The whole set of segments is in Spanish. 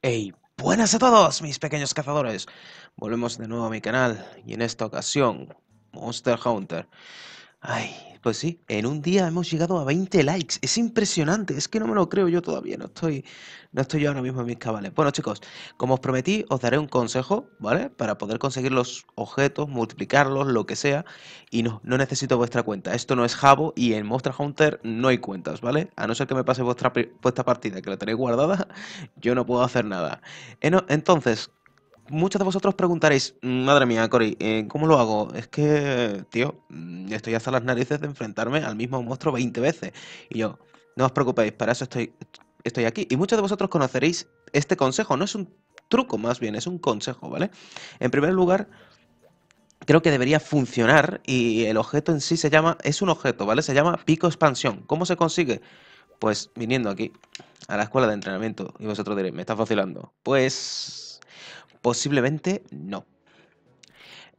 Hey, buenas a todos mis pequeños cazadores. Volvemos de nuevo a mi canal y en esta ocasión Monster Hunter. Ay, pues sí, en un día hemos llegado a 20 likes. Es impresionante, es que no me lo creo yo todavía, no estoy, no estoy yo ahora mismo en mis cabales. Bueno, chicos, como os prometí, os daré un consejo, ¿vale? Para poder conseguir los objetos, multiplicarlos, lo que sea. Y no, no necesito vuestra cuenta. Esto no es Jabo y en Monster Hunter no hay cuentas, ¿vale? A no ser que me pase vuestra, vuestra partida, que la tenéis guardada, yo no puedo hacer nada. Entonces, muchos de vosotros preguntaréis, madre mía, Cory, eh, ¿cómo lo hago? Es que, tío, mm, estoy hasta las narices de enfrentarme al mismo monstruo 20 veces. Y yo, no os preocupéis, para eso estoy, estoy aquí. Y muchos de vosotros conoceréis este consejo, no es un truco más bien, es un consejo, ¿vale? En primer lugar, creo que debería funcionar y el objeto en sí se llama, es un objeto, ¿vale? Se llama pico expansión. ¿Cómo se consigue? Pues viniendo aquí a la escuela de entrenamiento y vosotros diréis, me estás vacilando. Pues Posiblemente no.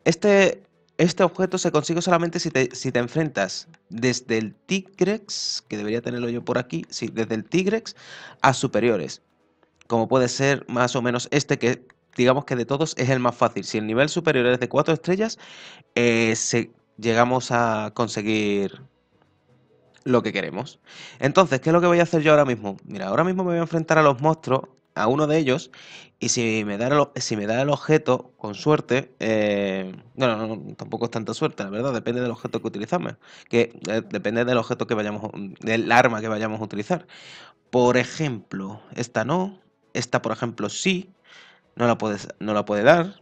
Este, este objeto se consigue solamente si te, enfrentas desde el Tigrex, que debería tenerlo yo por aquí, sí, desde el Tigrex a superiores, como puede ser más o menos este que digamos que de todos es el más fácil. Si el nivel superior es de 4 estrellas, eh, llegamos a conseguir lo que queremos. Entonces, ¿qué es lo que voy a hacer yo ahora mismo? Mira, ahora mismo me voy a enfrentar a los monstruos a uno de ellos y si me da el, si me da el objeto, con suerte, eh, bueno, no, tampoco es tanta suerte, la verdad, depende del objeto que utilizamos, que eh, depende del objeto que vayamos, del arma que vayamos a utilizar. Por ejemplo, esta no, esta por ejemplo sí, no la, puedes, no la puede dar,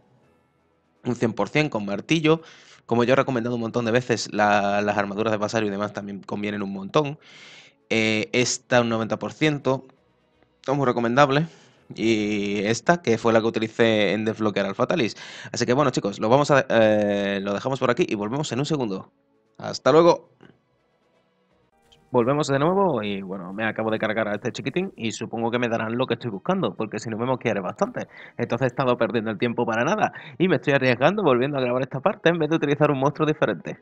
un 100% con martillo, como yo he recomendado un montón de veces, las armaduras de Basario y demás también convienen un montón. Eh, esta un 90%, es muy recomendable y esta, que fue la que utilicé en desbloquear al Fatalis. Así que bueno, chicos, lo, vamos a, eh, lo dejamos por aquí y volvemos en un segundo. ¡Hasta luego! Volvemos de nuevo y bueno, me acabo de cargar a este chiquitín y supongo que me darán lo que estoy buscando, porque si no me quiere bastante. Entonces he estado perdiendo el tiempo para nada y me estoy arriesgando volviendo a grabar esta parte en vez de utilizar un monstruo diferente.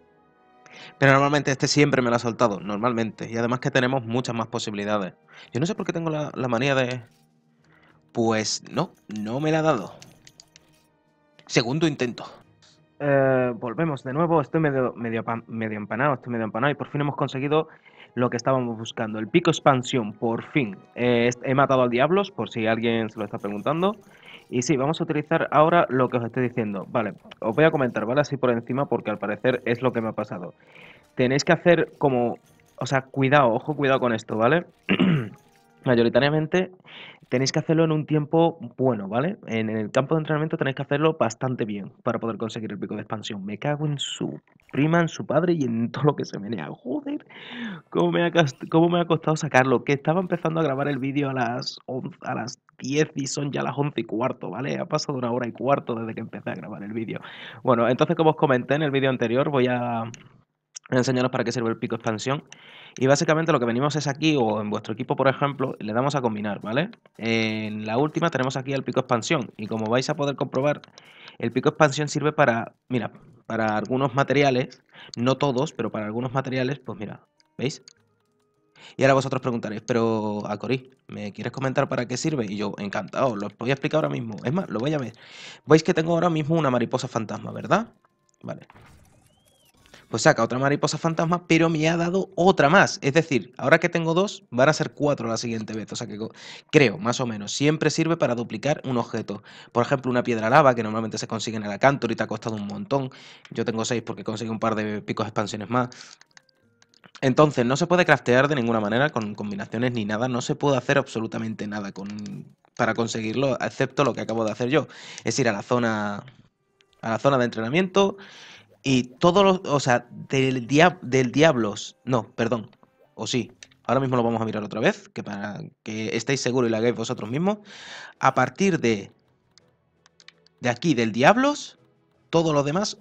Pero normalmente este siempre me lo ha soltado, normalmente, y además que tenemos muchas más posibilidades. Yo no sé por qué tengo la manía de, pues no, no me la ha dado. Segundo intento. Eh, volvemos de nuevo, estoy medio, medio, medio empanado, estoy medio empanado y por fin hemos conseguido lo que estábamos buscando, el pico expansión, por fin. Eh, he matado al diablos, por si alguien se lo está preguntando. Y sí, vamos a utilizar ahora lo que os estoy diciendo. Vale, os voy a comentar, ¿vale? Así por encima, porque al parecer es lo que me ha pasado. Tenéis que hacer como... O sea, cuidado, ojo, cuidado con esto, ¿vale? mayoritariamente tenéis que hacerlo en un tiempo bueno, ¿vale? En el campo de entrenamiento tenéis que hacerlo bastante bien para poder conseguir el pico de expansión. Me cago en su prima, en su padre y en todo lo que se menea. Joder, cómo me ha, cómo me ha costado sacarlo. Que estaba empezando a grabar el vídeo a las, a las 10 y son ya las 11 y cuarto, ¿vale? Ha pasado una hora y cuarto desde que empecé a grabar el vídeo. Bueno, entonces como os comenté en el vídeo anterior, voy a enseñaros para qué sirve el pico expansión. Y básicamente lo que venimos es aquí, o en vuestro equipo, por ejemplo, le damos a combinar, ¿vale? En la última tenemos aquí el pico expansión. Y como vais a poder comprobar, el pico expansión sirve para, mira, para algunos materiales, no todos, pero para algunos materiales, pues mira, ¿veis? Y ahora vosotros preguntaréis, pero a Acorí, ¿me quieres comentar para qué sirve? Y yo, encantado, lo voy a explicar ahora mismo. Es más, lo voy a ver. Veis que tengo ahora mismo una mariposa fantasma, ¿verdad? Vale pues saca otra mariposa fantasma, pero me ha dado otra más. Es decir, ahora que tengo dos, van a ser cuatro la siguiente vez. O sea que creo, más o menos, siempre sirve para duplicar un objeto. Por ejemplo, una piedra lava, que normalmente se consigue en el acanto. y te ha costado un montón. Yo tengo seis porque conseguí un par de picos expansiones más. Entonces, no se puede craftear de ninguna manera con combinaciones ni nada, no se puede hacer absolutamente nada con, para conseguirlo, excepto lo que acabo de hacer yo. Es ir a la zona. a la zona de entrenamiento y todos los, o sea, del, del Diablos, no, perdón, o sí, ahora mismo lo vamos a mirar otra vez, que para que estéis seguros y lo hagáis vosotros mismos, a partir de, de aquí, del Diablos, Todo lo demás,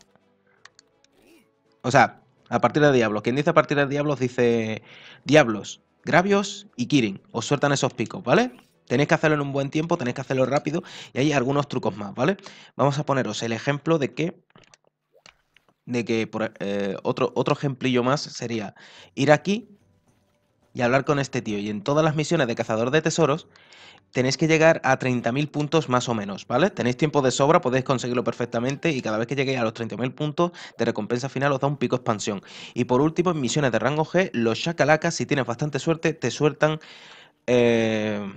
o sea, a partir de Diablos, quien dice a partir del Diablos dice Diablos, Gravios y Kirin, os sueltan esos picos, ¿vale? Tenéis que hacerlo en un buen tiempo, tenéis que hacerlo rápido y hay algunos trucos más, ¿vale? Vamos a poneros el ejemplo de que de que eh, otro, otro ejemplillo más sería ir aquí y hablar con este tío. Y en todas las misiones de cazador de tesoros tenéis que llegar a 30.000 puntos más o menos, ¿vale? Tenéis tiempo de sobra, podéis conseguirlo perfectamente y cada vez que lleguéis a los 30.000 puntos de recompensa final os da un pico expansión. Y por último, en misiones de rango G, los shakalakas, si tienes bastante suerte, te sueltan... Eh,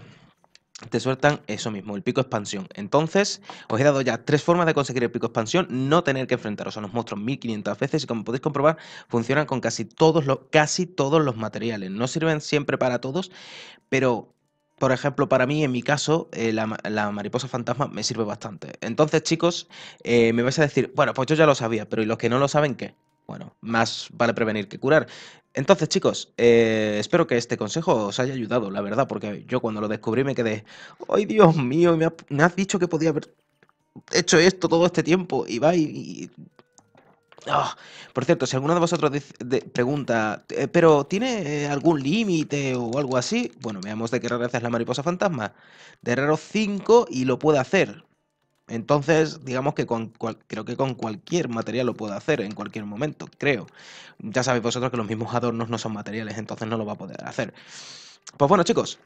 te sueltan eso mismo, el pico expansión. Entonces, os he dado ya tres formas de conseguir el pico expansión, no tener que enfrentaros a los monstruos 1500 veces y como podéis comprobar, funcionan con casi todos, los, casi todos los materiales. No sirven siempre para todos, pero por ejemplo, para mí, en mi caso, eh, la, mariposa fantasma me sirve bastante. Entonces, chicos, eh, me vais a decir, bueno, pues yo ya lo sabía, pero ¿y los que no lo saben qué? más vale prevenir que curar. Entonces, chicos, eh, espero que este consejo os haya ayudado, la verdad, porque yo cuando lo descubrí me quedé, ¡ay, Dios mío! Me, has dicho que podía haber hecho esto todo este tiempo y va y... Ah. Por cierto, si alguno de vosotros pregunta, eh, pero ¿tiene eh, algún límite o algo así? Bueno, veamos de qué rara es la mariposa fantasma. De raro 5 y lo puede hacer. Entonces, digamos que con creo que con cualquier material lo puedo hacer en cualquier momento, creo. Ya sabéis vosotros que los mismos adornos no son materiales, entonces no lo va a poder hacer. Pues bueno, chicos,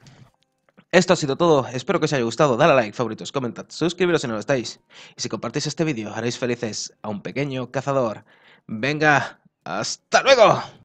esto ha sido todo. Espero que os haya gustado. Dale a like, favoritos, comentad, suscribiros si no lo estáis. Y si compartís este vídeo, haréis felices a un pequeño cazador. Venga, hasta luego.